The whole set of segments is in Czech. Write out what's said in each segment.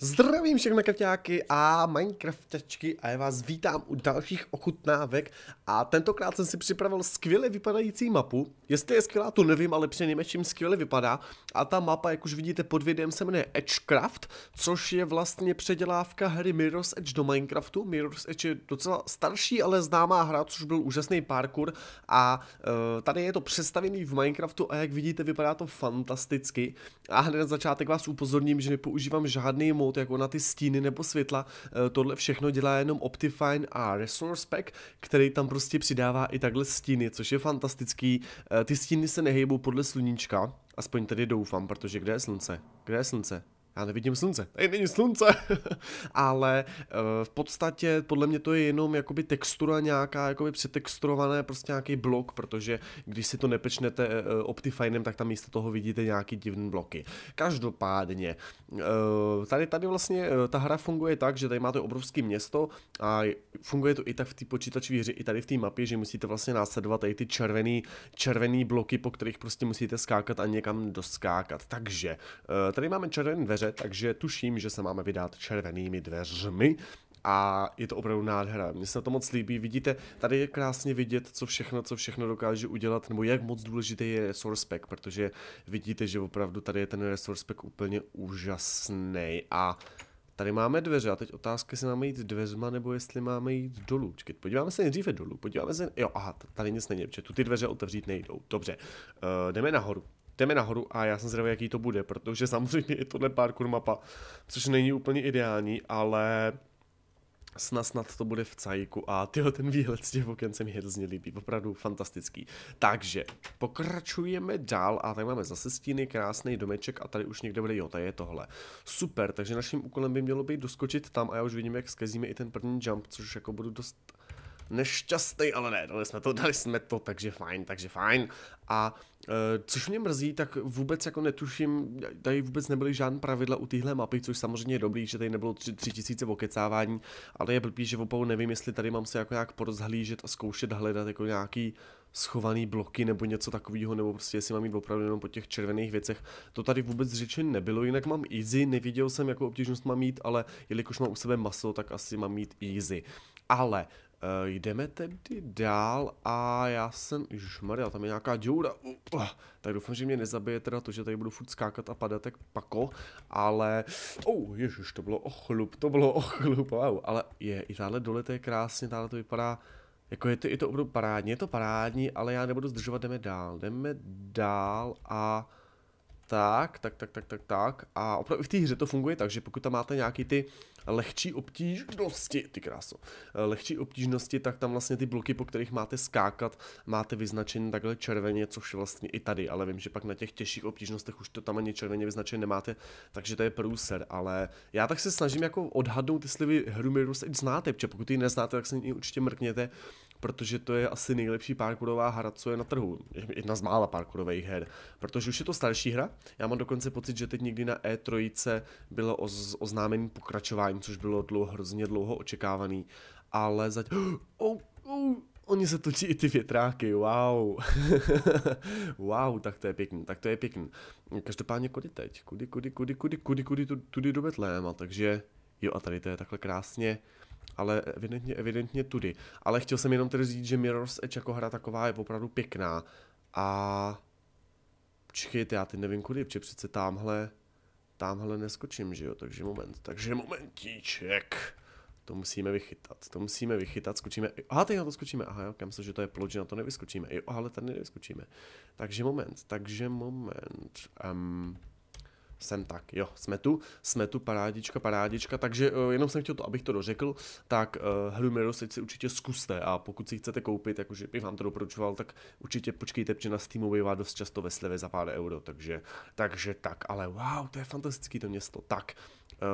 Zdravím všechny krťáky a Minecraftačky a já vás vítám u dalších ochutnávek a tentokrát jsem si připravil skvěle vypadající mapu. Jestli je skvělá, to nevím, ale přinejmenším skvěle vypadá. A ta mapa, jak už vidíte pod videem, se jmenuje Edgecraft, což je vlastně předělávka hry Mirror's Edge do Minecraftu. Mirror's Edge je docela starší, ale známá hra, což byl úžasný parkour a uh, tady je to představený v Minecraftu a jak vidíte, vypadá to fantasticky. A hned na začátek vás upozorním, že nepoužívám žádný mod kouknout jako na ty stíny nebo světla. Eh, tohle všechno dělá jenom Optifine a Resource Pack, který tam prostě přidává i takhle stíny, což je fantastický. Eh, ty stíny se nehybou podle sluníčka, aspoň tady doufám, protože kde je slunce? Kde je slunce? já nevidím slunce, tady není slunce, ale eh, v podstatě podle mě to je jenom jakoby textura nějaká, jakoby přetexturované, prostě nějaký blok, protože když si to nepečnete eh, eh, Optifinem, tak tam místo toho vidíte nějaký divný bloky. Každopádně, tady, tady vlastně ta hra funguje tak, že tady máte obrovské město a funguje to i tak v té počítačové hře, i tady v té mapě, že musíte vlastně následovat tady ty červený, červený bloky, po kterých prostě musíte skákat a někam doskákat. Takže, tady máme červené dveře, dveře, takže tuším, že se máme vydat červenými dveřmi a je to opravdu nádhera. Mně se to moc líbí. Vidíte, tady je krásně vidět, co všechno, co všechno dokáže udělat, nebo jak moc důležitý je resource pack, protože vidíte, že opravdu tady je ten resource pack úplně úžasný a Tady máme dveře a teď otázka, jestli máme jít dveřma nebo jestli máme jít dolů. Čekaj, podíváme se nejdříve dolů, podíváme se, jo, aha, tady nic není, protože tu ty dveře otevřít nejdou. Dobře, uh, jdeme nahoru jdeme nahoru a já jsem zvědavý, jaký to bude, protože samozřejmě je tohle parkour mapa, což není úplně ideální, ale snad, snad to bude v cajku a tyhle ten výhled z těch oken se mi hrozně líbí, opravdu fantastický. Takže pokračujeme dál a tady máme zase stíny, krásný domeček a tady už někde bude, jo, tady je tohle. Super, takže naším úkolem by mělo být doskočit tam a já už vidím, jak zkazíme i ten první jump, což jako budu dost nešťastný, ale ne, dali jsme to, dali jsme to, takže fajn, takže fajn. A e, což mě mrzí, tak vůbec jako netuším, tady vůbec nebyly žádné pravidla u téhle mapy, což samozřejmě je dobrý, že tady nebylo tisíce okecávání, ale je blbý, že opravdu nevím, jestli tady mám se jako nějak porozhlížet a zkoušet hledat jako nějaký schovaný bloky nebo něco takového, nebo prostě jestli mám jít opravdu jenom po těch červených věcech. To tady vůbec řečeno nebylo, jinak mám easy, neviděl jsem, jakou obtížnost mám mít, ale jelikož mám u sebe maso, tak asi mám mít easy. Ale Eh, jdeme tedy dál a já jsem, Maria, tam je nějaká džoura, uh, uh, tak doufám, že mě nezabije teda to, že tady budu furt skákat a padat jak pako, ale, oh, ježiš, to bylo ochlup, to bylo ochlup, wow, ale je, i tahle dole to je krásně, tahle to vypadá, jako je to, je to opravdu parádní, je to parádní, ale já nebudu zdržovat, jdeme dál, jdeme dál a tak, tak, tak, tak, tak, tak a opravdu v té hře to funguje tak, že pokud tam máte nějaký ty, lehčí obtížnosti, ty kráso, lehčí obtížnosti, tak tam vlastně ty bloky, po kterých máte skákat, máte vyznačené takhle červeně, což vlastně i tady, ale vím, že pak na těch těžších obtížnostech už to tam ani červeně vyznačené nemáte, takže to je průser, ale já tak se snažím jako odhadnout, jestli vy hru Mirror's Edge znáte, protože pokud ji neznáte, tak se ní určitě mrkněte, protože to je asi nejlepší parkourová hra, co je na trhu. Jedna z mála parkourových her, protože už je to starší hra. Já mám dokonce pocit, že teď někdy na E3 bylo oz, oznámené pokračování, což bylo dlouho, hrozně dlouho očekávaný, ale zatím... Oh, oh, Oni se točí i ty větráky, wow. wow, tak to je pěkný, tak to je pěkný. Každopádně kudy teď? Kudy, kudy, kudy, kudy, kudy, kudy, tudy do Betléma, takže jo a tady to je takhle krásně ale evidentně, evidentně tudy. Ale chtěl jsem jenom tedy říct, že Mirror's Edge jako hra taková je opravdu pěkná. A počkejte, já ty nevím kudy, protože přece tamhle, tamhle neskočím, že jo, takže moment, takže momentíček. To musíme vychytat, to musíme vychytat, skočíme, aha, teď na to skočíme, aha, jo, myslím, že to je plod, že na to nevyskočíme, jo, ale tady nevyskočíme. Takže moment, takže moment, um, jsem tak, jo, jsme tu, jsme tu, parádička, parádička, takže uh, jenom jsem chtěl to, abych to dořekl, tak uh, eh, hru Mirror si určitě zkuste a pokud si ji chcete koupit, jakože bych vám to doporučoval, tak určitě počkejte, protože na Steamu bývá dost často ve slevě za pár euro, takže, takže tak, ale wow, to je fantastický to město, tak,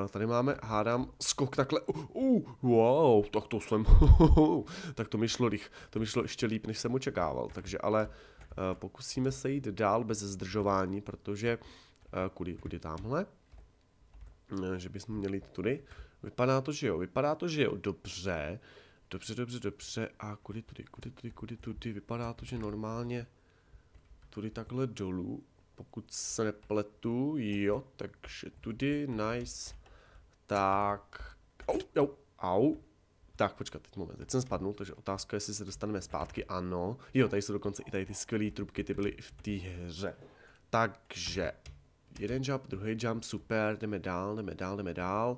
Uh, tady máme, hádám, skok takhle. Uh, uh, wow, tak to jsem. tak to mi šlo rych. To mi šlo ještě líp, než jsem očekával. Takže ale uh, pokusíme se jít dál bez zdržování, protože Eh, kudy, kudy tamhle. Eh, že bychom měli jít tudy. Vypadá to, že jo, vypadá to, že jo, dobře. Dobře, dobře, dobře. A kudy tudy, kudy tudy, kudy tudy. Vypadá to, že normálně tudy takhle dolů. Pokud se nepletu, jo, takže tudy, nice. Tak, au, au, au. Tak, počkat, teď moment, teď jsem spadnul, takže otázka, jestli se dostaneme zpátky, ano. Jo, tady jsou dokonce i tady ty skvělé trubky, ty byly v té hře. Takže, jeden jump, druhý jump, super, jdeme dál, jdeme dál, jdeme dál.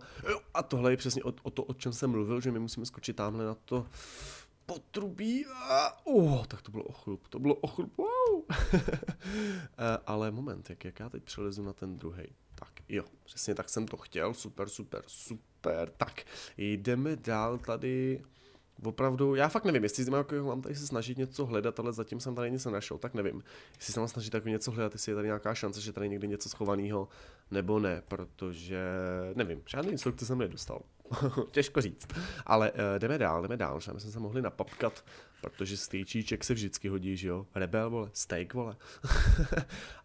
a tohle je přesně o, o to, o čem jsem mluvil, že my musíme skočit tamhle na to potrubí a uh, tak to bylo ochlup, to bylo ochlup, wow. Eh, ale moment, jak, jak já teď přelezu na ten druhý. Tak jo, přesně tak jsem to chtěl, super, super, super. Tak jdeme dál tady Opravdu, já fakt nevím, jestli mám, jako, mám tady se snažit něco hledat, ale zatím jsem tady nic nenašel, tak nevím. Jestli se mám snažit tak něco hledat, jestli je tady nějaká šance, že tady někde něco schovaného, nebo ne, protože nevím, žádný instrukce jsem nedostal. Těžko říct. Ale uh, jdeme dál, jdeme dál, že jsme se mohli napapkat, protože stejčíček se vždycky hodí, že jo? Rebel, vole, steak, vole.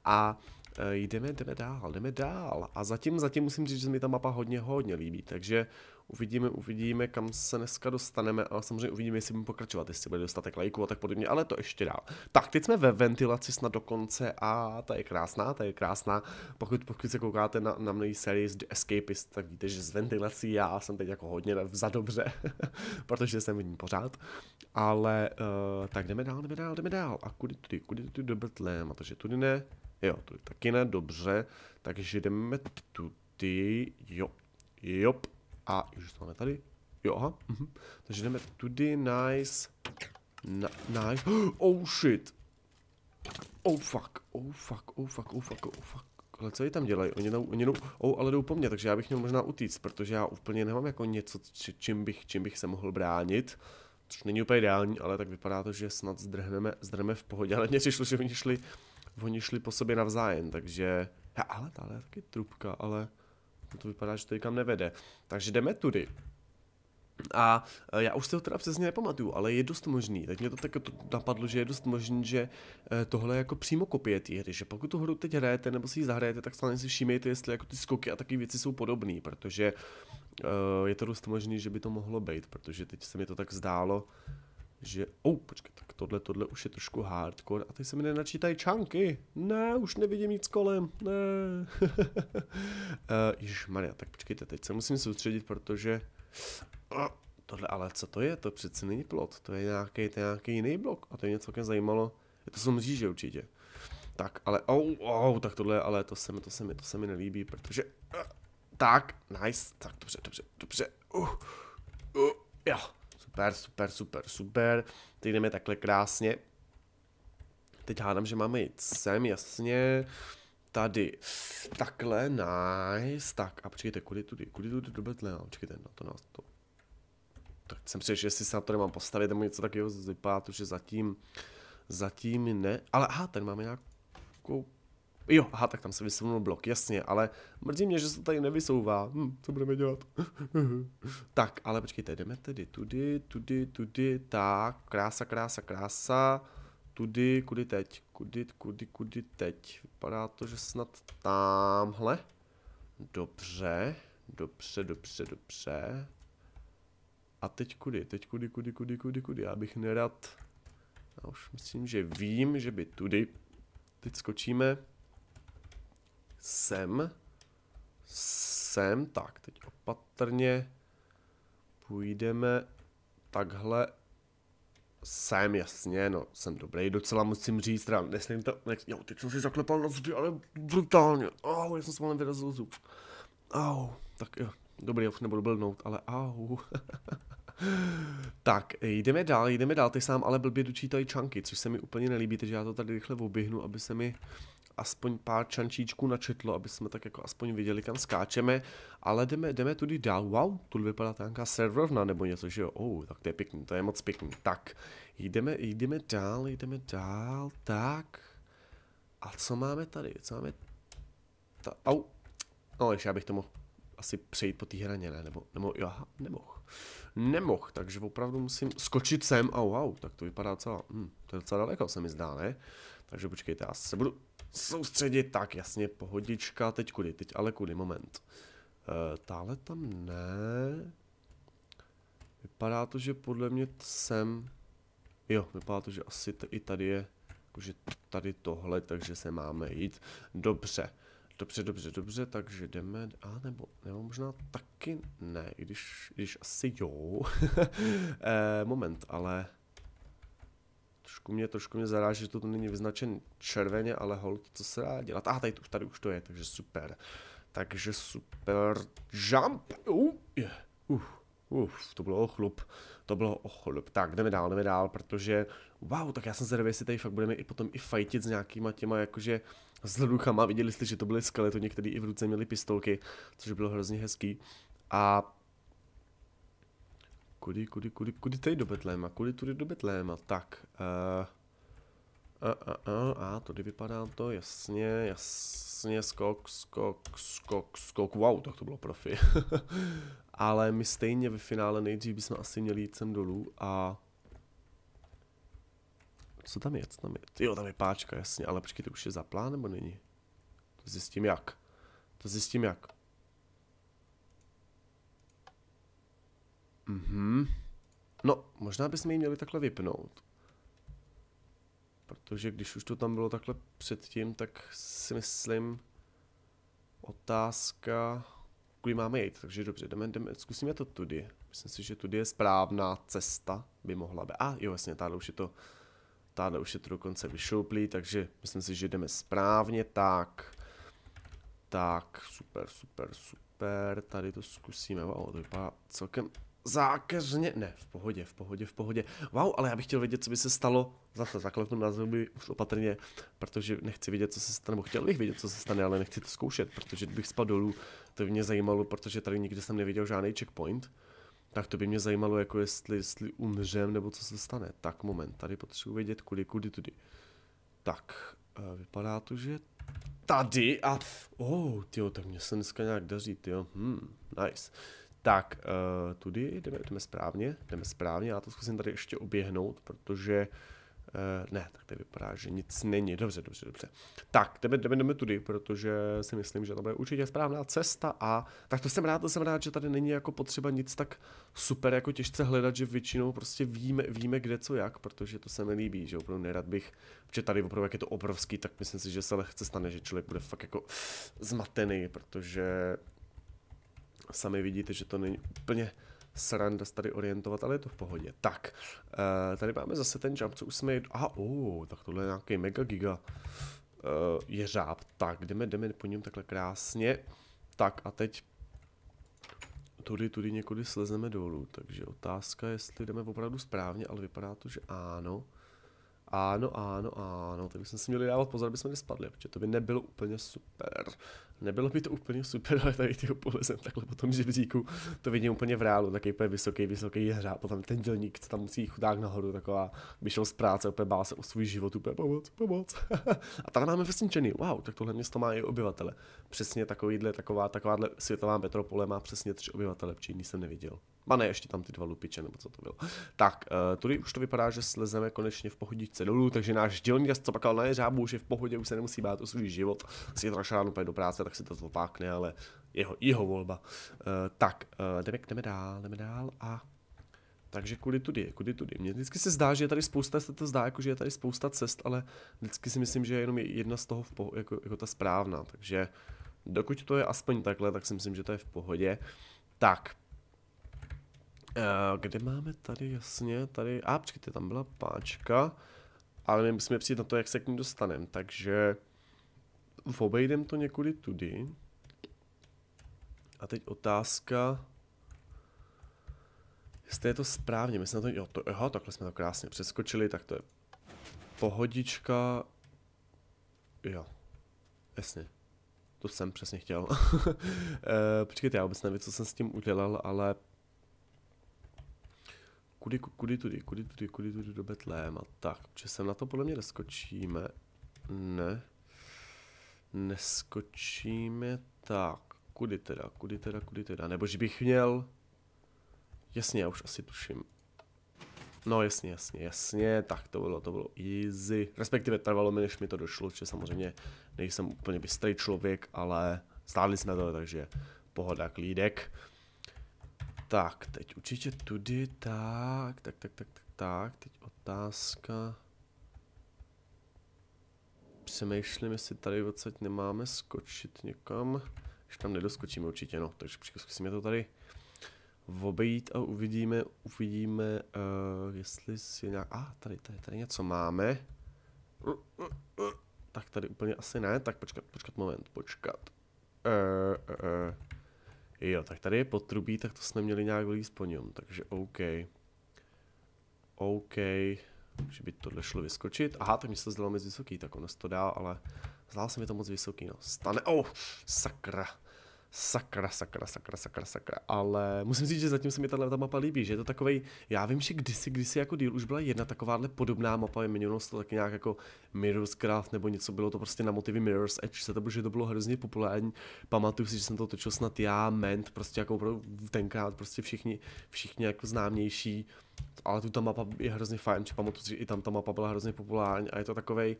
A eh, jdeme, jdeme dál, jdeme dál. A zatím, zatím musím říct, že mi ta mapa hodně, hodně líbí, takže Uvidíme, uvidíme, kam se dneska dostaneme ale samozřejmě uvidíme, jestli budeme pokračovat, jestli bude dostatek lajků a tak podobně, ale to ještě dál. Tak, teď jsme ve ventilaci snad dokonce a ta je krásná, ta je krásná. Pokud, pokud se koukáte na, na moji sérii The Escapist, tak víte, že z ventilací já jsem teď jako hodně za dobře, protože jsem v ní pořád. Ale uh, tak jdeme dál, jdeme dál, jdeme dál. A kudy tudy, kudy tudy do to, že tudy ne, jo, tudy taky ne, dobře. Takže jdeme tudy, jo, jo. A už to máme tady. Jo, aha. Mhm. Takže jdeme tudy, nice. Na, nice. Oh shit. Oh fuck, oh fuck, oh fuck, oh fuck, oh fuck. Ale co je tam dělají? Oni, jdou, oni jdou, oh, ale jdou po mně, takže já bych měl možná utíct, protože já úplně nemám jako něco, či, čím, bych, čím bych se mohl bránit. Což není úplně ideální, ale tak vypadá to, že snad zdrhneme, zdrhneme v pohodě, ale mě přišlo, že oni šli, oni šli po sobě navzájem, takže... Ja, ale ta je taky trubka, ale... To vypadá, že to nikam nevede. Takže jdeme tudy. A e, já už se ho teda přesně nepamatuju, ale je dost možný. Tak mě to tak jako napadlo, že je dost možný, že e, tohle je jako přímo kopie té hry. Že pokud tu hru teď hrajete nebo si ji zahrajete, tak stále si všímejte, jestli jako ty skoky a taky věci jsou podobné, protože e, je to dost možný, že by to mohlo být, protože teď se mi to tak zdálo, že, oh, počkej, tak tohle, tohle už je trošku hardcore a ty se mi nenačítají čanky. Ne, už nevidím nic kolem, ne. uh, Maria, tak počkejte, teď se musím soustředit, protože... Uh, tohle, ale co to je? To přece není plot, to je nějaký, to je nějaký jiný blok a to je mě celkem zajímalo. je To jsou mříže určitě. Tak, ale, oh, oh, tak tohle, ale to se mi, to se mi, to se mi nelíbí, protože... Uh, tak, nice, tak dobře, dobře, dobře. Uh, uh, jo super, super, super, super. Teď jdeme takhle krásně. Teď hádám, že máme jít sem, jasně. Tady, takhle, nice, tak a počkejte, kudy tudy, kudy tudy do no, počkejte, no to nás to. Tak jsem si jestli se na to nemám postavit, nebo něco takového vypadá, to, že zatím, zatím ne, ale aha, ten máme nějakou Jo, aha, tak tam se vysunul blok, jasně, ale mrzí mě, že se tady nevysouvá. Hm, co budeme dělat? tak, ale počkejte, jdeme tedy tudy, tudy, tudy, tak, krása, krása, krása, tudy, kudy teď, kudy, kudy, kudy teď. Vypadá to, že snad tamhle. Dobře, dobře, dobře, dobře. A teď kudy, teď kudy, kudy, kudy, kudy, kudy. Já bych nerad... Já už myslím, že vím, že by tudy. Teď skočíme sem, sem, tak, teď opatrně půjdeme takhle sem, jasně, no, jsem dobrý, docela musím říct, teda, nesmím to, ne, jo, teď jsem si zaklepal na zuby, ale brutálně, au, já jsem se malem vyrazil zub, au, tak jo, dobrý, já už nebudu blnout, ale au, tak, jdeme dál, jdeme dál, ty sám ale blbě dočítají čanky, což se mi úplně nelíbí, takže já to tady rychle oběhnu, aby se mi aspoň pár čančíčků načetlo, aby jsme tak jako aspoň viděli, kam skáčeme, ale jdeme, jdeme tudy dál. Wow, tu vypadá ta nějaká serverovna nebo něco, že jo? Oh, tak to je pěkný, to je moc pěkný. Tak, jdeme, jdeme dál, jdeme dál, tak. A co máme tady? Co máme? Ta, au. No, ještě já bych to mohl asi přejít po té hraně, ne? Nebo, nebo jo, aha, nemohl. Nemohl, takže opravdu musím skočit sem. Au, au, tak to vypadá celá, hm, to je docela daleko, se mi zdá, ne? Takže počkejte, já se budu soustředit, tak jasně, pohodička, teď kudy, teď ale kudy, moment. E, táhle tam ne. Vypadá to, že podle mě sem, jo, vypadá to, že asi i tady je, jakože tady tohle, takže se máme jít. Dobře, dobře, dobře, dobře, takže jdeme, a nebo, nebo možná taky ne, i když, když asi jo. e, moment, ale trošku mě, trošku mě zaráží, že to není vyznačen červeně, ale hold, co se dá dělat. A ah, tady, tady už to je, takže super. Takže super jump. Uh, uh, uh, to bylo ochlup. To bylo ochlup. Tak, jdeme dál, jdeme dál, protože wow, tak já jsem zvědavý, jestli tady fakt budeme i potom i fajtit s nějakýma těma jakože zleduchama. Viděli jste, že to byly skaly, to i v ruce měli pistolky, což bylo hrozně hezký. A kudy, kudy, kudy, kudy tady do Betléma, kudy tudy do Betléma, tak. Uh, a, a, a, a, tady vypadá to, jasně, jasně, skok, skok, skok, skok, wow, tak to bylo profi. Ale my stejně ve finále nejdřív bychom asi měli jít sem dolů a... Co tam je, co tam je? Jo, tam je páčka, jasně, ale počkej, to už je zaplá, nebo není? To zjistím jak. To zjistím jak. Mhm. No, možná bychom ji měli takhle vypnout. Protože když už to tam bylo takhle předtím, tak si myslím, otázka, kudy máme jít. Takže dobře, jdeme, jdeme, zkusíme to tudy. Myslím si, že tudy je správná cesta, by mohla být. A ah, jo, vlastně tady už je to, tady už je to dokonce vyšouplý, takže myslím si, že jdeme správně, tak. Tak, super, super, super, tady to zkusíme. Wow, to vypadá celkem zákeřně, ne, v pohodě, v pohodě, v pohodě. Wow, ale já bych chtěl vědět, co by se stalo, zase zaklepnu na zuby už opatrně, protože nechci vědět, co se stane, nebo chtěl bych vědět, co se stane, ale nechci to zkoušet, protože bych spadl dolů, to by mě zajímalo, protože tady nikdy jsem neviděl žádný checkpoint, tak to by mě zajímalo, jako jestli, jestli umřem, nebo co se stane. Tak moment, tady potřebuji vědět, kudy, kudy, tudy. Tak, eh, vypadá to, že tady a... Oh, tyjo, tak mě se dneska nějak daří, tyjo. Hmm, nice. Tak, uh, tudy jdeme, jdeme správně, jdeme správně, já to zkusím tady ještě oběhnout, protože Uh, ne, tak to vypadá, že nic není. Dobře, dobře, dobře. Tak, jdeme, jdeme, jdeme tudy, protože si myslím, že to bude určitě správná cesta a tak to jsem rád, to jsem rád, že tady není jako potřeba nic tak super jako těžce hledat, že většinou prostě víme, víme kde co jak, protože to se mi líbí, že opravdu nerad bych, protože tady opravdu jak je to obrovský, tak myslím si, že se lehce stane, že člověk bude fakt jako zmatený, protože Sami vidíte, že to není úplně sranda se tady orientovat, ale je to v pohodě. Tak, eh, tady máme zase ten jump, co už jsme... Aha, oh, tak tohle je nějaký mega giga eh, jeřáb. Tak, jdeme, jdeme po něm takhle krásně. Tak a teď tudy, tudy někudy slezeme dolů, takže otázka, jestli jdeme opravdu správně, ale vypadá to, že ano. Ano, ano, ano, tak bychom si měli dávat pozor, aby jsme nespadli, protože to by nebylo úplně super. Nebylo by to úplně super, ale tady ty polezem takhle po tom žebříku, to vidím úplně v reálu, taky úplně vysoký, vysoký hřá, potom ten dělník, co tam musí chudák nahoru, taková, by šel z práce, úplně bál se o svůj život, úplně pomoc, pomoc. a tam máme vesničený, wow, tak tohle město má i obyvatele. Přesně takovýhle, taková, takováhle světová metropole má přesně tři obyvatele, protože jiný jsem neviděl. A ne, ještě tam ty dva lupiče, nebo co to bylo. Tak, eh, tady už to vypadá, že slezeme konečně v pohodičce dolů, takže náš dělník, co pakal na jeřábu, už je v pohodě, už se nemusí bát o svůj život. Asi je trošku ráno do práce, tak si to zopákne, ale jeho, jeho volba. Eh, tak, eh, jdeme, jdeme dál, jdeme dál a takže kudy tudy, kudy tudy. Mně vždycky se zdá, že je tady spousta, se to zdá, jako že je tady spousta cest, ale vždycky si myslím, že je jenom jedna z toho v poho- jako, jako ta správná. Takže dokud to je aspoň takhle, tak si myslím, že to je v pohodě. Tak, Eh, kde máme tady, jasně, tady, a ah, počkejte, tam byla páčka, ale my musíme přijít na to, jak se k ní dostaneme, takže obejdem to někudy tudy. A teď otázka, jestli je to správně, my jsme na to, jo, to, jo, takhle jsme to krásně přeskočili, tak to je pohodička, jo, jasně, to jsem přesně chtěl. e, počkejte, já vůbec nevím, co jsem s tím udělal, ale kudy, kudy tudy, kudy tudy, kudy tudy do Betléma. Tak, že sem na to podle mě neskočíme. Ne. Neskočíme, tak, kudy teda, kudy teda, kudy teda, nebo že bych měl, jasně, já už asi tuším. No jasně, jasně, jasně, tak to bylo, to bylo easy, respektive trvalo mi, než mi to došlo, že samozřejmě nejsem úplně bystrý člověk, ale stáli jsme to, takže pohoda, klídek. Tak, teď určitě tudy, tak, tak, tak, tak, tak, tak, teď otázka. Přemýšlím, jestli tady odsaď nemáme skočit někam. Když tam nedoskočíme určitě, no, takže zkusíme to tady obejít a uvidíme, uvidíme, uh, jestli si nějak, a ah, tady, tady, tady něco máme. Uh, uh, uh. Tak tady úplně asi ne, tak počkat, počkat moment, počkat. Uh, uh, uh. Jo, tak tady je potrubí, tak to jsme měli nějak vylíst po něm, takže OK. OK, že by tohle šlo vyskočit. Aha, tak mi se to zdalo moc vysoký, tak ono to dá, ale zdálo se mi to moc vysoký, no. Stane, oh, sakra sakra, sakra, sakra, sakra, sakra, ale musím říct, že zatím se mi tahle ta mapa líbí, že je to takovej, já vím, že kdysi, kdysi jako díl už byla jedna takováhle podobná mapa, je se to tak nějak jako Mirror's Craft nebo něco, bylo to prostě na motivy Mirror's Edge, se to bylo, že to bylo hrozně populární, pamatuju si, že jsem to točil snad já, Ment, prostě jako opravdu tenkrát prostě všichni, všichni jako známější, ale tu ta mapa je hrozně fajn, že pamatuju si, že i tam ta mapa byla hrozně populární a je to takovej,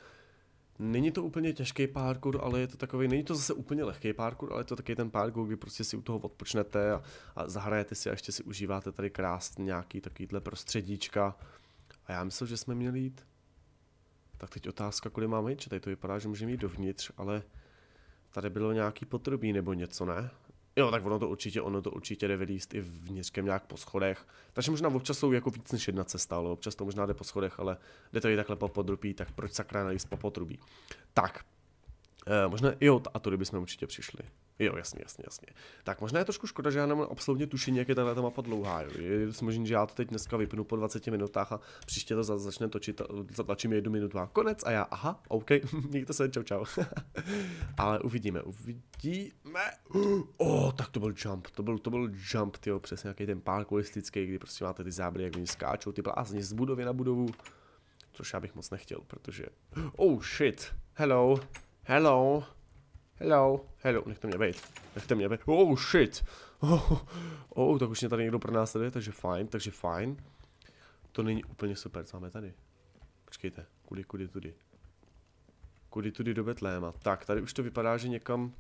Není to úplně těžký parkour, ale je to takový, není to zase úplně lehký parkour, ale je to taky ten parkour, kdy prostě si u toho odpočnete a, a zahrajete si a ještě si užíváte tady krásně nějaký takovýhle prostředíčka. A já myslím, že jsme měli jít. Tak teď otázka, kudy máme jít, tady to vypadá, že můžeme jít dovnitř, ale tady bylo nějaký potrubí nebo něco, ne? Jo, tak ono to určitě, ono to určitě jde vylíst i vnitřkem nějak po schodech. Takže možná občas jsou jako víc než jedna cesta, ale občas to možná jde po schodech, ale jde to i takhle po podrubí, tak proč sakra nalíst po podrubí? Tak, Eh, možná, jo, a tudy bychom určitě přišli. Jo, jasně, jasně, jasně. Tak možná je trošku škoda, že já nemám absolutně tušení, jak je tahle mapa dlouhá. Jo. Je dost možný, že já to teď dneska vypnu po 20 minutách a příště to za, začne točit, eh, zatlačím jednu minutu a konec a já, aha, OK, mějte se, čau, čau. Ale uvidíme, uvidíme. O, oh, tak to byl jump, to byl, to byl jump, jo, přesně nějaký ten parkouristický, kdy prostě máte ty záběry, jak oni skáčou, ty blázni z budovy na budovu. Což já bych moc nechtěl, protože... Oh shit, hello. Hello. Hello. Hello, nechte mě být. Nechte mě být. Oh shit. Oh, oh, tak už mě tady někdo tady, takže fajn, takže fajn. To není úplně super, co máme tady? Počkejte, kudy, kudy, tudy. Kudy, tudy do Betléma. Tak, tady už to vypadá, že někam...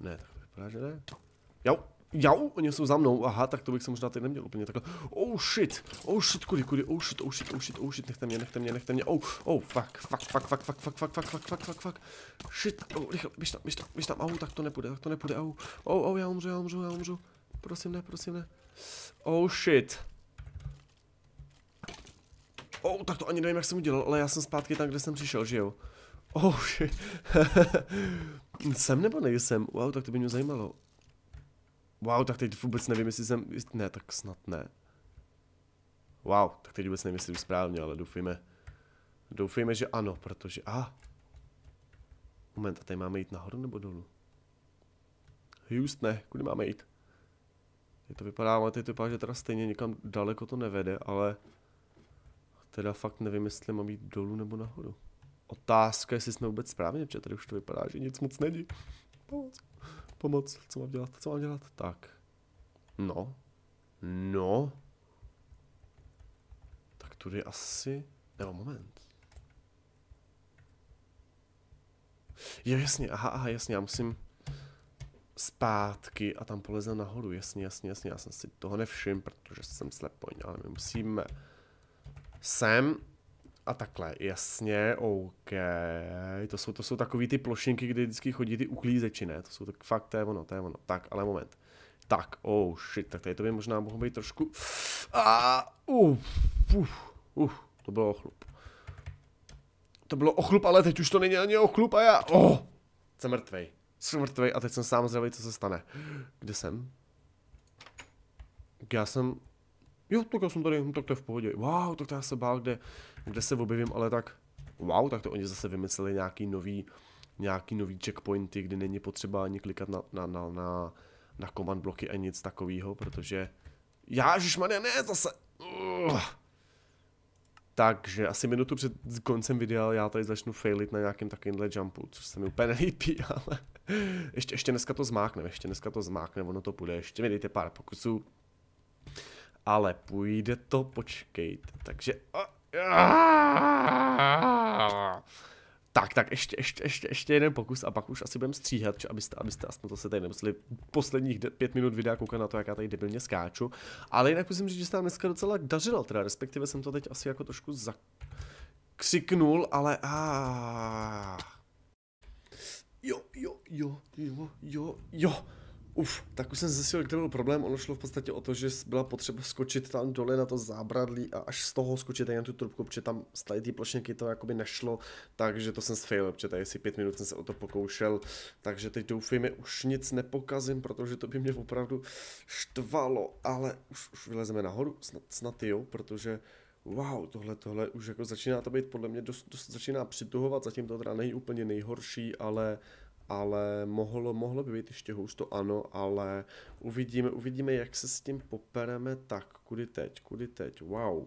Ne, tak to vypadá, že ne. Jo, Jau, oni jsou za mnou, aha, tak to bych se možná teď neměl úplně takhle. Oh shit, oh shit, kudy, kudy, oh shit, oh shit, oh shit, oh shit, nechte mě, nechte mě, nechte mě, oh, oh, fuck, fuck, fuck, fuck, fuck, fuck, fuck, fuck, fuck, fuck, fuck, fuck, shit, oh, rychle, běž tam, běž tam, běž tam, au, tak to nepůjde, tak to nepůjde, au, oh, oh, já umřu, já umřu, já umřu, prosím ne, prosím ne, oh shit. Oh, tak to ani nevím, jak jsem udělal, ale já jsem zpátky tam, kde jsem přišel, že jo. Oh shit. jsem nebo nejsem? Wow, tak to by mě zajímalo. Wow, tak teď vůbec nevím, jestli jsem... Ne, tak snad ne. Wow, tak teď vůbec nevím, jestli správně, ale doufejme. Doufejme, že ano, protože... A! Ah. Moment, a tady máme jít nahoru nebo dolů? Just ne, kudy máme jít? je to vypadá, ale teď to vypadá, že teda stejně nikam daleko to nevede, ale... Teda fakt nevím, jestli mám jít dolů nebo nahoru. Otázka, jestli jsme vůbec správně, protože tady už to vypadá, že nic moc není. Pomoc. Pomoc, co mám dělat, co mám dělat? Tak. No. No. Tak tudy asi... Nebo moment. Jo, jasně, aha, aha, jasně, já musím zpátky a tam poleze nahoru, jasně, jasně, jasně, já jsem si toho nevšiml, protože jsem slepoň, ale my musíme sem a takhle, jasně, OK. To jsou, to jsou takový ty plošinky, kde vždycky chodí ty uklízeči, ne? To jsou tak fakt, to je ono, to je ono. Tak, ale moment. Tak, oh shit, tak tady to by možná mohlo být trošku... A, uh, uh, uh, to bylo ochlup. To bylo ochlup, ale teď už to není ani ochlup a já... Oh, jsem mrtvej. Jsem mrtvej a teď jsem sám zřejmě, co se stane. Kde jsem? Já jsem jo, tak já jsem tady, hm, tak to je v pohodě, wow, tak to já se bál, kde, kde se objevím, ale tak, wow, tak to oni zase vymysleli nějaký nový, nějaký nový checkpointy, kdy není potřeba ani klikat na, na, na, na, na command bloky a nic takového, protože, já, ježišmarja, ne, zase, uh. Takže asi minutu před koncem videa já tady začnu failit na nějakém takovémhle jumpu, což se mi úplně nelíbí, ale ještě, ještě dneska to zmákneme, ještě dneska to zmákneme, ono to půjde, ještě mi dejte pár pokusů. Ale půjde to, počkejte. Takže... Tak, tak, ještě, ještě, ještě, ještě jeden pokus a pak už asi budeme stříhat, či abyste, abyste aspoň to se tady nemuseli posledních de- pět minut videa koukat na to, jak já tady debilně skáču. Ale jinak musím říct, že se nám dneska docela dařilo, teda respektive jsem to teď asi jako trošku zakřiknul, ale a. Jo, jo, jo, jo, jo, jo. Uf, tak už jsem zjistil, kde byl problém. Ono šlo v podstatě o to, že byla potřeba skočit tam dole na to zábradlí a až z toho skočit na tu trubku, protože tam z ty plošinky to jakoby nešlo, takže to jsem sfail, protože tady si pět minut jsem se o to pokoušel, takže teď doufejme, už nic nepokazím, protože to by mě opravdu štvalo, ale už, už vylezeme nahoru, snad, snad jo, protože wow, tohle, tohle už jako začíná to být podle mě dost, dost začíná přituhovat, zatím to teda není úplně nejhorší, ale ale mohlo, mohlo by být ještě hůř, to ano, ale uvidíme, uvidíme, jak se s tím popereme, tak, kudy teď, kudy teď, wow.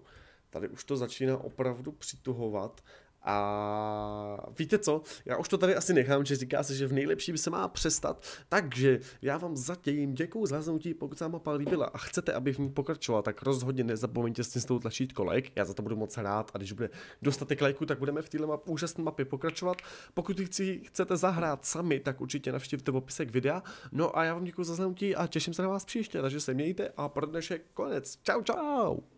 Tady už to začíná opravdu přituhovat a víte co, já už to tady asi nechám, že říká se, že v nejlepší by se má přestat, takže já vám zatím děkuju za zhlednutí, pokud se vám mapa líbila a chcete, aby v ní pokračovala, tak rozhodně nezapomeňte s tím tlačítko like, já za to budu moc rád a když bude dostatek lajků, tak budeme v téhle map, úžasné mapě pokračovat. Pokud chci, chcete zahrát sami, tak určitě navštivte popisek videa. No a já vám děkuji za zhlednutí a těším se na vás příště, takže se mějte a pro dnešek konec. Čau, čau!